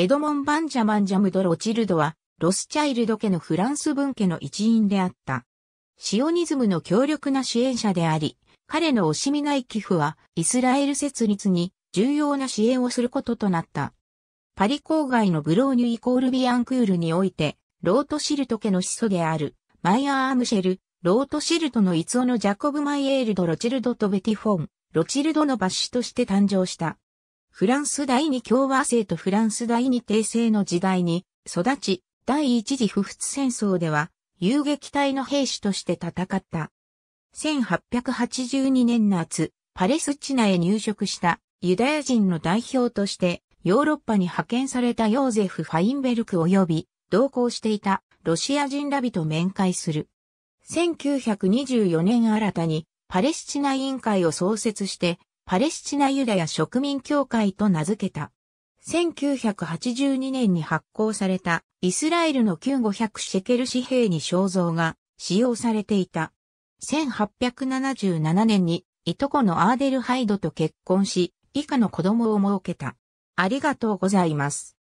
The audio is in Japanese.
エドモン・バンジャマン・ジャムド・ロチルドは、ロスチャイルド家のフランス文家の一員であった。シオニズムの強力な支援者であり、彼の惜しみない寄付は、イスラエル設立に重要な支援をすることとなった。パリ郊外のブローニュイコールビアンクールにおいて、ロートシルト家の始祖である、マイアー・アムシェル、ロートシルトの逸夫のジャコブ・マイエールド・ロチルドとベティフォン、ロチルドの抜子として誕生した。フランス第二共和制とフランス第二帝政の時代に育ち、第一次不仏戦争では遊撃隊の兵士として戦った。1882年夏、パレスチナへ入植したユダヤ人の代表としてヨーロッパに派遣されたヨーゼフ・ファインベルク及び同行していたロシア人らびと面会する。1924年新たにパレスチナ委員会を創設してパレスチナユダヤ植民協会と名付けた。1982年に発行されたイスラエルの旧500シェケル紙幣に肖像が使用されていた。1877年にいとこのアーデルハイドと結婚し、以下の子供を設けた。ありがとうございます。